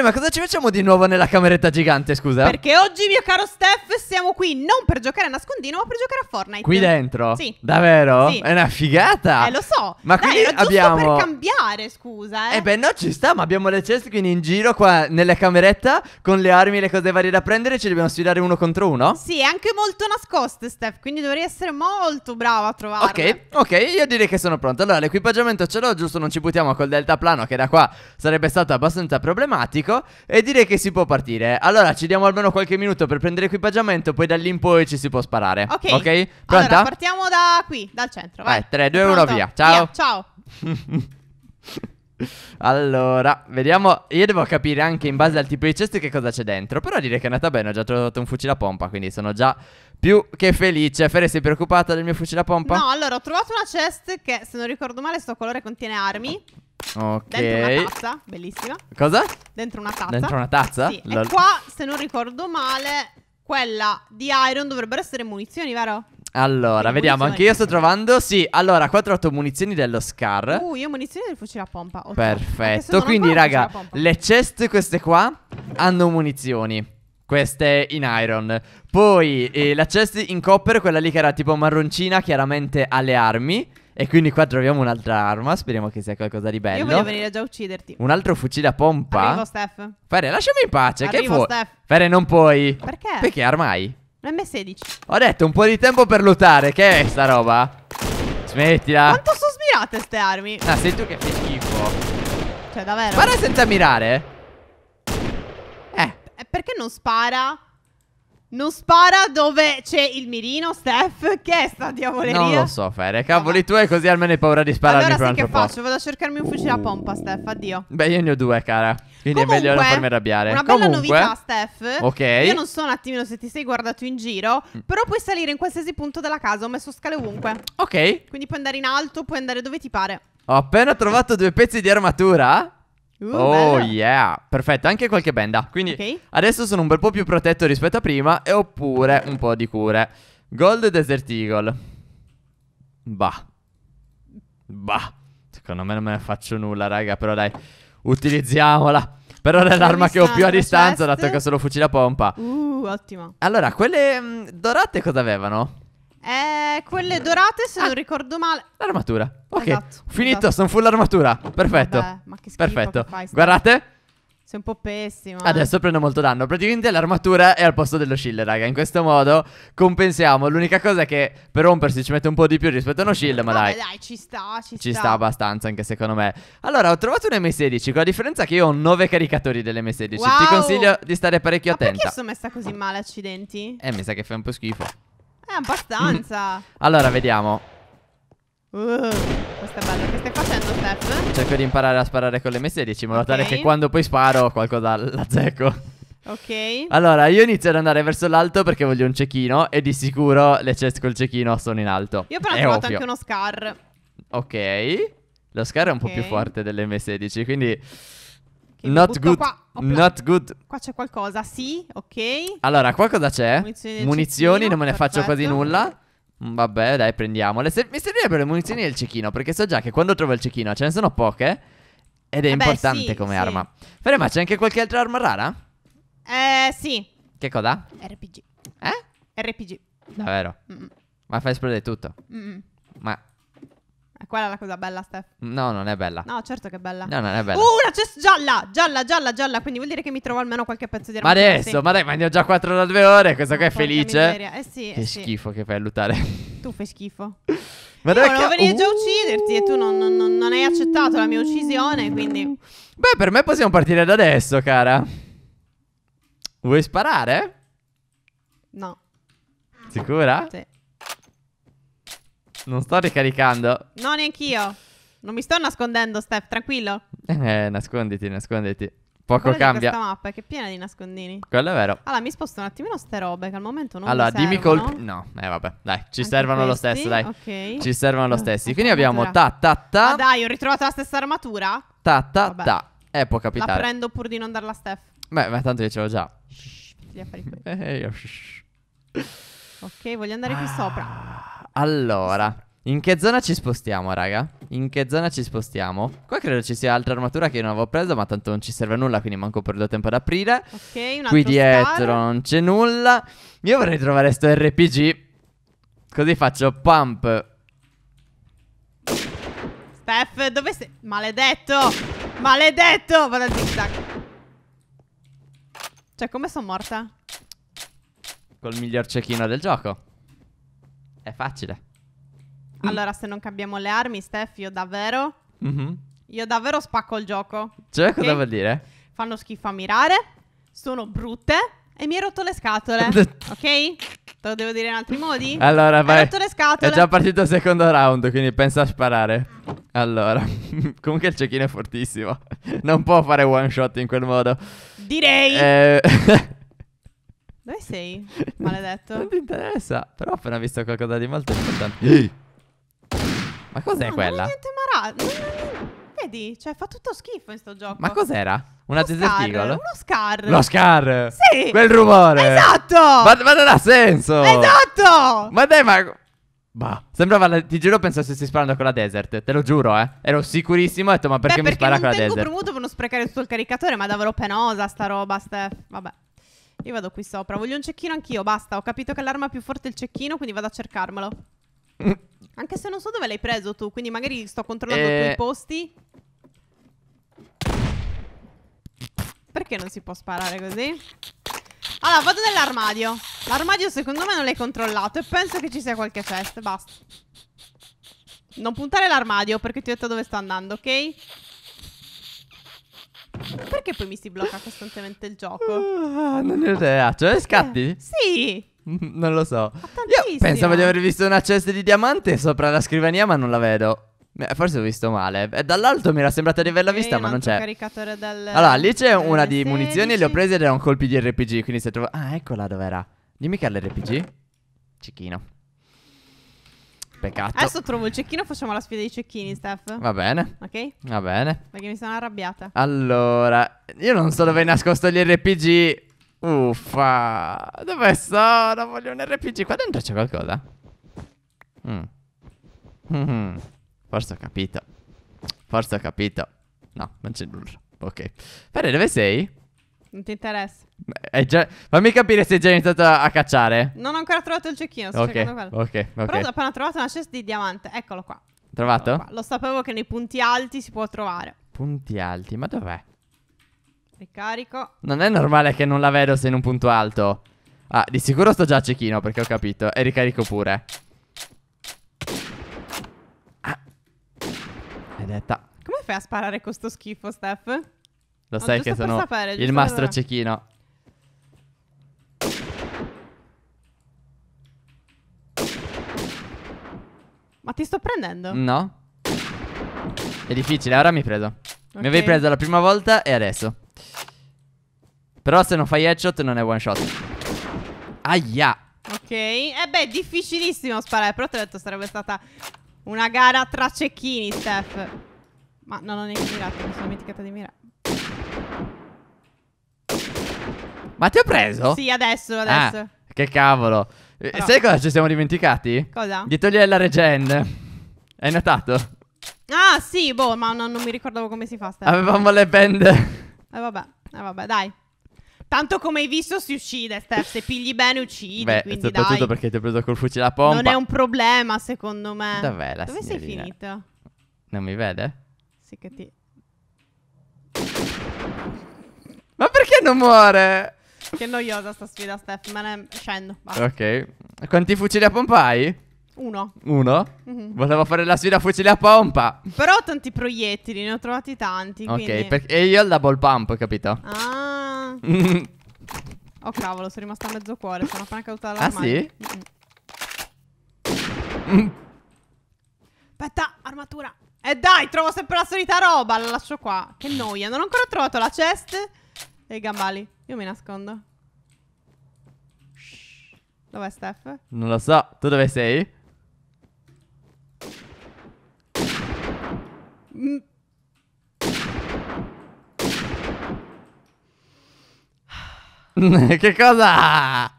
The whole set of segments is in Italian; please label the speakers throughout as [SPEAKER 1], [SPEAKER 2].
[SPEAKER 1] Vere, ma cosa ci facciamo di nuovo nella cameretta gigante, scusa? Perché
[SPEAKER 2] oggi, mio caro Steph, siamo qui non per giocare a nascondino, ma per giocare a Fortnite. Qui dentro? Sì. Davvero? Sì. È una
[SPEAKER 1] figata. Eh, lo so. Ma Dai, quindi abbiamo... per
[SPEAKER 2] cambiare, scusa, eh. Eh beh, no, ci
[SPEAKER 1] sta, ma abbiamo le ceste quindi in giro qua nella cameretta con le armi e le cose varie da prendere, ci dobbiamo sfidare uno contro uno?
[SPEAKER 2] Sì, anche molto nascoste, Steph, quindi dovrei essere molto brava a trovarle.
[SPEAKER 1] Ok, ok, io direi che sono pronto. Allora, l'equipaggiamento ce l'ho, giusto, non ci buttiamo col deltaplano che da qua sarebbe stato abbastanza problematico ecco, e direi che si può partire. Allora, ci diamo almeno qualche minuto per prendere equipaggiamento, poi da lì in poi ci si può sparare. Ok. Ok? Pronta? Allora,
[SPEAKER 2] partiamo da qui, dal centro, vai.
[SPEAKER 1] 3, 2, 1, via. Ciao. Via,
[SPEAKER 2] ciao.
[SPEAKER 1] Allora, vediamo. Io devo capire anche in base al tipo di ceste che cosa c'è dentro. Però direi che è andata bene. Ho già trovato un fucile a pompa. Quindi sono già più che felice. Fere, sei preoccupata del mio fucile a pompa? No,
[SPEAKER 2] allora ho trovato una chest che, se non ricordo male, sto colore contiene armi.
[SPEAKER 1] Ok. Dentro una tazza,
[SPEAKER 2] bellissima. Cosa? Dentro una tazza. Dentro una tazza? Sì. La... E qua, se non ricordo male, quella di Iron dovrebbero essere munizioni, vero?
[SPEAKER 1] Allora, vediamo, anche io sto trovando Sì, allora, qua ho trovato munizioni dello SCAR Uh,
[SPEAKER 2] io munizioni del fucile a pompa Otto.
[SPEAKER 1] Perfetto, quindi raga, le chest queste qua hanno munizioni Queste in iron Poi eh, la chest in copper, quella lì che era tipo marroncina, chiaramente ha le armi e quindi qua troviamo un'altra arma, speriamo che sia qualcosa di bello. Io voglio
[SPEAKER 2] venire già a ucciderti.
[SPEAKER 1] Un altro fucile a pompa. Arrivo, Steph. Fere, lasciami in pace. Arrivo, che fu- Steph. Fere, non puoi. Perché? Perché armai? M16. Ho detto un po' di tempo per lottare. Che è sta roba? Smettila. Quanto
[SPEAKER 2] sono smirate ste armi? Ah, sei tu
[SPEAKER 1] che fai schifo.
[SPEAKER 2] Cioè, davvero. Spara senza mirare. Eh. Perché non spara? Non spara dove c'è il mirino, Steph? Che è sta diavoleria? Non lo
[SPEAKER 1] so, Fere. Cavoli tu e così almeno hai paura di spararmi allora, per un altro Allora che faccio? Vado
[SPEAKER 2] a cercarmi un fucile a uh. pompa, Steph, addio
[SPEAKER 1] Beh, io ne ho due, cara Quindi Comunque, è meglio non farmi arrabbiare una bella novità,
[SPEAKER 2] Steph Ok Io non so un attimino se ti sei guardato in giro mm. Però puoi salire in qualsiasi punto della casa Ho messo scale ovunque Ok Quindi puoi andare in alto, puoi andare dove ti pare
[SPEAKER 1] Ho appena trovato due pezzi di armatura Uh, oh bello. yeah, perfetto, anche qualche benda. Quindi okay. adesso sono un bel po' più protetto rispetto a prima e oppure un po' di cure. Gold Desert Eagle. Bah. Bah. Secondo me non me ne faccio nulla, raga, però dai, utilizziamola. Però è l'arma che ho più a distanza, dato che sono fucile a pompa.
[SPEAKER 2] Uh, ottima.
[SPEAKER 1] Allora, quelle mh, mm, dorate cosa avevano?
[SPEAKER 2] Eh, quelle dorate, se ah, non ricordo male. L'armatura. Ok. Esatto,
[SPEAKER 1] Finito, esatto. sono full armatura. Perfetto. Vabbè, ma che schifo Perfetto. Che fai, Guardate.
[SPEAKER 2] Sei un po' pessimo. Adesso eh.
[SPEAKER 1] prendo molto danno. Praticamente l'armatura è al posto dello shield, raga. In questo modo compensiamo. L'unica cosa è che per rompersi ci mette un po' di più rispetto a uno shield, ma Vabbè, dai.
[SPEAKER 2] dai, ci sta, ci, ci
[SPEAKER 1] sta. Ci sta abbastanza anche secondo me. Allora, ho trovato un M16, con la differenza che io ho 9 caricatori dell'M16. Wow. Ti consiglio di stare parecchio attento. Ma perché sono messa così
[SPEAKER 2] male, accidenti?
[SPEAKER 1] Eh, mi sa che fai un po' schifo.
[SPEAKER 2] Eh, abbastanza.
[SPEAKER 1] allora, vediamo.
[SPEAKER 2] Uh, questo è bello. Che stai facendo,
[SPEAKER 1] Steph? Cerco di imparare a sparare con le M16 in modo okay. tale che quando poi sparo qualcosa la zecco. Ok. Allora, io inizio ad andare verso l'alto perché voglio un cecchino e di sicuro le chest col cecchino sono in alto. Io però ho trovato anche
[SPEAKER 2] uno scar.
[SPEAKER 1] Ok. Lo scar è un okay. po' più forte delle M16, quindi... Not good. Qua. Not good.
[SPEAKER 2] Qua c'è qualcosa, sì, ok.
[SPEAKER 1] Allora, qua cosa c'è? Munizioni, Munizioni non me ne perfetto. faccio quasi nulla. Mm, vabbè, dai, prendiamole. Se, mi servirebbero le munizioni del cecchino, perché so già che quando trovo il cecchino ce ne sono poche. Ed è eh importante sì, come sì. arma. Fere, ma c'è anche qualche altra arma rara?
[SPEAKER 2] Eh, sì. Che cosa? RPG. Eh? RPG. Davvero? -mm.
[SPEAKER 1] Ma fa esplodere tutto. Mm ma
[SPEAKER 2] quella è la cosa bella, Steph?
[SPEAKER 1] No, non è bella. No,
[SPEAKER 2] certo che è bella. No, non è bella. Uh, una cesta cioè, gialla, gialla, gialla, gialla. Quindi vuol dire che mi trovo almeno qualche pezzo di roba. Ma adesso, ma
[SPEAKER 1] dai, ma ne ho già 4 da 2 ore. Questa oh, qua è oh, felice. Eh sì. Eh che eh schifo che fai a lutare.
[SPEAKER 2] Tu fai schifo. ma dai, volevo che... venire uh. già a uh. ucciderti e tu non, non, non hai accettato la mia uccisione, quindi...
[SPEAKER 1] Beh, per me possiamo partire da adesso, cara. Vuoi sparare? No. Sicura? Sì. Non sto ricaricando.
[SPEAKER 2] No, neanch'io. Non mi sto nascondendo, Steph, tranquillo.
[SPEAKER 1] Eh, nasconditi, nasconditi. Poco Quello cambia. Questa
[SPEAKER 2] mappa che è piena di nascondini. Quello è vero. Allora, mi sposto un attimino ste robe che al momento non Allora, dimmi servono. col
[SPEAKER 1] No, eh vabbè, dai, ci Anche servono questi? lo stesso, dai. Ok. Ci servono lo eh, stesso. Quindi abbiamo ta ta
[SPEAKER 2] ta. Ma ah, dai, ho ritrovato la stessa armatura. Ta ta Vabbè. ta. Eh, può capitare. La prendo pur di non darla a Steph.
[SPEAKER 1] Beh, ma tanto io ce l'ho già. Shh, gli affari qui. Ehi, io-
[SPEAKER 2] Ok, voglio andare qui sopra. Ah.
[SPEAKER 1] Allora, in che zona ci spostiamo, raga? In che zona ci spostiamo? Qua credo ci sia altra armatura che non avevo preso, ma tanto non ci serve nulla, quindi manco perdo tempo ad aprire. Ok,
[SPEAKER 2] un Qui dietro
[SPEAKER 1] star. non c'è nulla. Io vorrei trovare sto RPG. Così faccio pump.
[SPEAKER 2] Steph, dove sei? Maledetto! Maledetto! Vado a zigzag. Cioè, come sono morta?
[SPEAKER 1] Col miglior cecchino del gioco. È facile. Mm.
[SPEAKER 2] Allora, se non cambiamo le armi, Steph, io davvero. Mhm. Io davvero spacco il gioco. Cioè, cosa vuol dire? Fanno schifo a mirare. Sono brutte. E mi hai rotto le scatole. ok? Te lo devo dire in altri modi? Allora, vai. Hai rotto le scatole. È già partito il
[SPEAKER 1] secondo round, quindi pensa a sparare. Allora, comunque il cecchino è fortissimo. Non può fare one shot in quel modo. Direi. Eh,
[SPEAKER 2] Dove sei? Maledetto. non ti interessa.
[SPEAKER 1] Però ho appena visto qualcosa di molto importante. Ma cos'è no, quella? Non niente
[SPEAKER 2] mara. Vedi? Cioè, fa tutto schifo in sto gioco. Ma cos'era? Una testicolo? Uno scar. Lo scar. Sì. Quel rumore. Esatto. Ma, ma non ha senso. Esatto. Ma
[SPEAKER 1] dai, ma... Bah, sembrava, la... ti giuro, penso stessi sparando con la desert. Te lo giuro, eh. Ero sicurissimo. Ho detto, ma perché, Beh, perché mi spara con la desert? Ma non tengo premuto
[SPEAKER 2] per non sprecare tutto il caricatore, ma davvero penosa sta roba, Steph. Vabbè. Io vado qui sopra. Voglio un cecchino anch'io, basta. Ho capito che l'arma più forte è il cecchino, quindi vado a cercarmelo. Anche se non so dove l'hai preso tu, quindi magari sto controllando eh... i posti. Perché non si può sparare così? Allora, vado nell'armadio. L'armadio secondo me non l'hai controllato e penso che ci sia qualche chest, basta. Non puntare l'armadio perché ti ho detto dove sto andando, ok? Perché poi mi si blocca costantemente il gioco? Ah, non ne ho idea. Cioè, scatti? Eh, sì.
[SPEAKER 1] Non lo so. Io pensavo di aver visto una cesta di diamante sopra la scrivania, ma non la vedo. Eh, forse ho visto male. Eh, dall'alto mi era sembrata di averla vista, ma non c'è. caricatore del. Allora, lì c'è una di munizioni le ho prese ed erano colpi di RPG. Quindi se trovo. Ah, eccola dov'era. Dimmi che è l'RPG. Cicchino. Peccato. Adesso
[SPEAKER 2] trovo il cecchino, facciamo la sfida dei cecchini, Steph. Va bene. Ok?
[SPEAKER 1] Va bene.
[SPEAKER 2] Perché mi sono arrabbiata.
[SPEAKER 1] Allora, io non so dove è nascosto gli RPG. Uffa.
[SPEAKER 2] Dove sono? Voglio un RPG. Qua
[SPEAKER 1] dentro c'è qualcosa? Mm. Mm -hmm. Forse ho capito. Forse ho capito. No, non c'è nulla. Ok. Pare, dove sei?
[SPEAKER 2] Non ti interessa.
[SPEAKER 1] È già... Fammi capire se hai già iniziato a cacciare.
[SPEAKER 2] Non ho ancora trovato il cecchino, sto okay, cercando quello. Ok, ok. Però ho appena trovato una chest di diamante. Eccolo qua. Trovato? Eccolo qua. Lo sapevo che nei punti alti si può trovare.
[SPEAKER 1] Punti alti? Ma dov'è?
[SPEAKER 2] Ricarico.
[SPEAKER 1] Non è normale che non la vedo se in un punto alto. Ah, di sicuro sto già a cecchino perché ho capito. E ricarico pure. Ah. È detta.
[SPEAKER 2] Come fai a sparare con sto schifo, Steph? Lo no, sai che sono sapere, il mastro per... cecchino. Ma ti sto prendendo? No.
[SPEAKER 1] È difficile, ora mi hai preso. Okay. Mi avevi preso la prima volta e adesso. Però se non fai headshot non è one shot. Aia.
[SPEAKER 2] Ok. E eh beh, difficilissimo sparare. Però ti ho detto, sarebbe stata una gara tra cecchini, Steph. Ma non ho neanche mirato, mi sono dimenticata di mirare.
[SPEAKER 1] Ma ti ho preso? Sì, adesso, adesso. Ah, che cavolo. Però... Sai cosa ci siamo dimenticati? Cosa? Di togliere la regen. Hai notato?
[SPEAKER 2] Ah, sì, boh, ma non, non mi ricordavo come si fa. Stella. Avevamo le band. Eh vabbè, eh vabbè, dai. Tanto come hai visto si uccide, Steph. Se pigli bene uccidi. Beh, quindi soprattutto dai. perché ti ho preso col fucile a pompa. Non è un problema, secondo me. Dov'è la Dove signorina? sei finita?
[SPEAKER 1] Non mi vede?
[SPEAKER 2] Sì che ti... Ma perché non muore? Che noiosa sta sfida, Steph. Me ne scendo. Basta.
[SPEAKER 1] Ok. Quanti fucili a pompa hai? Uno. Uno? Mm -hmm. Volevo fare la sfida fucili a pompa.
[SPEAKER 2] Però ho tanti proiettili, ne ho trovati tanti. Ok, quindi... per...
[SPEAKER 1] e io ho il double pump, capito?
[SPEAKER 2] Ah. oh, cavolo, sono rimasta a mezzo cuore. Sono appena caduta dalla Ah, sì? Mm -mm. Aspetta, armatura. E eh dai, trovo sempre la solita roba. La lascio qua. Che noia. Non ho ancora trovato la chest. E i gambali. Io mi nascondo. Dov'è Steph?
[SPEAKER 1] Non lo so. Tu dove sei? Mm. che cosa?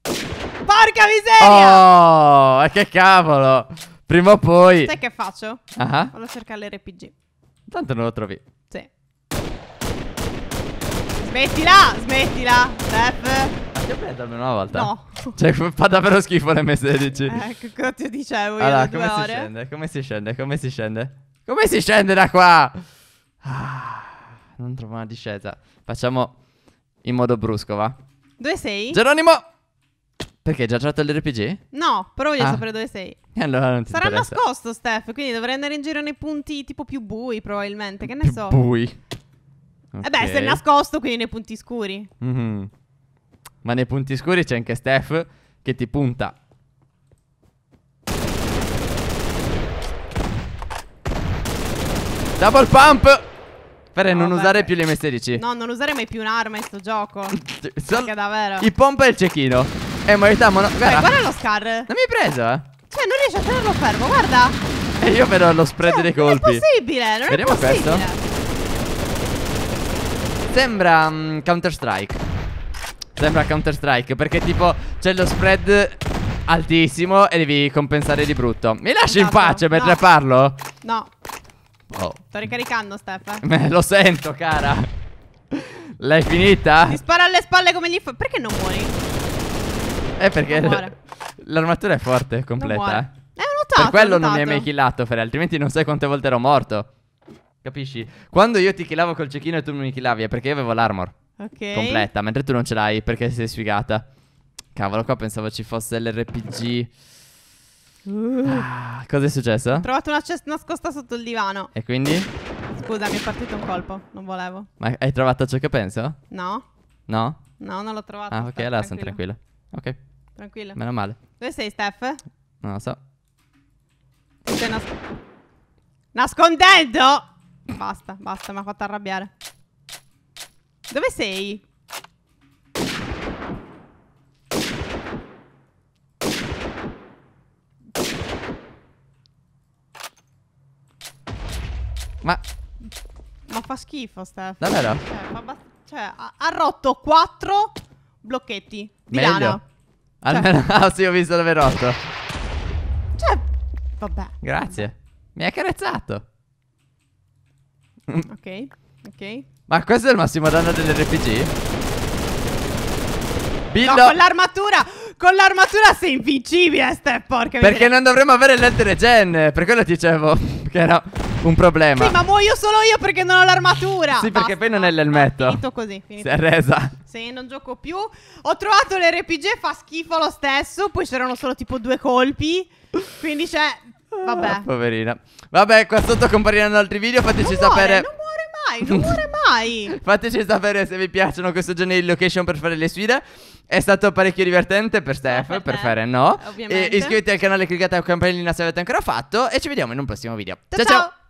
[SPEAKER 2] Porca miseria!
[SPEAKER 1] Oh, e che cavolo! Prima o poi... Sai che faccio? Ah. Uh -huh.
[SPEAKER 2] Vado a cercare l'RPG. Intanto non lo trovi. Smettila, smettila, Steph.
[SPEAKER 1] Ti prendo almeno una volta. No. Cioè, fa davvero schifo le l'M16. Ecco, eh, cosa ti dicevo io allora, come si, scende, come si scende? Come si scende? Come si scende da qua? Ah, non trovo una discesa. Facciamo in modo brusco, va?
[SPEAKER 2] Dove sei? Geronimo!
[SPEAKER 1] Perché? hai Già giocato l'RPG? No, però voglio ah. sapere dove sei. E allora non ti Sarà interessa. nascosto,
[SPEAKER 2] Steph, quindi dovrei andare in giro nei punti tipo più bui, probabilmente. Che ne più so?
[SPEAKER 1] Bui. Okay. Eh beh, sei
[SPEAKER 2] nascosto, quindi nei punti scuri.
[SPEAKER 1] Mm-hmm. Ma nei punti scuri c'è anche Steph che ti punta. Double pump! Per no, non vabbè. usare più le M16. No,
[SPEAKER 2] non usare mai più un'arma in sto gioco. Cioè, Perché davvero. Il
[SPEAKER 1] pompa e il cecchino. Eh, ma aiutiamo. Guarda. Beh, guarda lo scar. Non mi hai preso, eh?
[SPEAKER 2] Cioè, non riesci a tenerlo fermo, guarda.
[SPEAKER 1] E io vedo lo spread cioè, dei colpi. Non è possibile, non Vediamo è possibile. Vediamo questo. Sembra um, mm, Counter Strike Sembra Counter Strike Perché tipo c'è lo spread altissimo E devi compensare di brutto Mi lasci esatto. in pace mentre no. parlo? No oh.
[SPEAKER 2] Sto ricaricando Steph Lo sento cara
[SPEAKER 1] L'hai finita? Ti
[SPEAKER 2] spara alle spalle come gli fa Perché non muori?
[SPEAKER 1] Eh perché L'armatura è forte, completa È un notato Per quello non mi hai mai killato Fred Altrimenti non sai quante volte ero morto Capisci? Quando io ti killavo col cecchino e tu non mi killavi è perché io avevo l'armor. Ok. Completa, mentre tu non ce l'hai perché sei sfigata. Cavolo, qua pensavo ci fosse l'RPG.
[SPEAKER 2] Uh. Ah,
[SPEAKER 1] cosa è successo? Ho
[SPEAKER 2] trovato una cesta nascosta sotto il divano. E quindi? Scusa, mi è partito un colpo. Non volevo.
[SPEAKER 1] Ma hai trovato ciò che penso? No. No? No, non l'ho trovato. Ah, ok, allora sono tranquilla. Ok. Tranquilla. Meno male.
[SPEAKER 2] Dove sei, Steph? Non lo so. Ti sei nas nascondendo? Basta, basta, mi ha fatto arrabbiare. Dove sei? Ma... Ma fa schifo, Steph. Davvero? Cioè, fa cioè ha, ha rotto quattro blocchetti di Meglio. lana. Cioè
[SPEAKER 1] Almeno, cioè. sì, ho visto dove è rotto.
[SPEAKER 2] Cioè, vabbè. Grazie. Mi ha carezzato. Ok, ok.
[SPEAKER 1] Ma questo è il massimo danno dell'RPG? Billo... No, con
[SPEAKER 2] l'armatura! Con l'armatura sei invincibile, Steph, porca Perché non
[SPEAKER 1] dovremmo avere l'Elder Gen, per quello ti dicevo che era un problema. Sì, ma
[SPEAKER 2] muoio solo io perché non ho l'armatura. Sì, perché Basta, poi
[SPEAKER 1] non è l'elmetto. Finito
[SPEAKER 2] così, finito. Si è resa. Sì, non gioco più. Ho trovato l'RPG, fa schifo lo stesso, poi c'erano solo tipo due colpi. Quindi cioè, Vabbè. Ah,
[SPEAKER 1] poverina. Vabbè, qua sotto compariranno altri video. Fateci non sapere. Muore, non muore mai, non muore mai. Fateci sapere se vi piacciono questo genere di location per fare le sfide. È stato parecchio divertente per Steph, per, fare no. Ovviamente. E iscriviti al canale, cliccate la campanellina se avete ancora fatto. E ci vediamo in un prossimo video. ciao. ciao. ciao.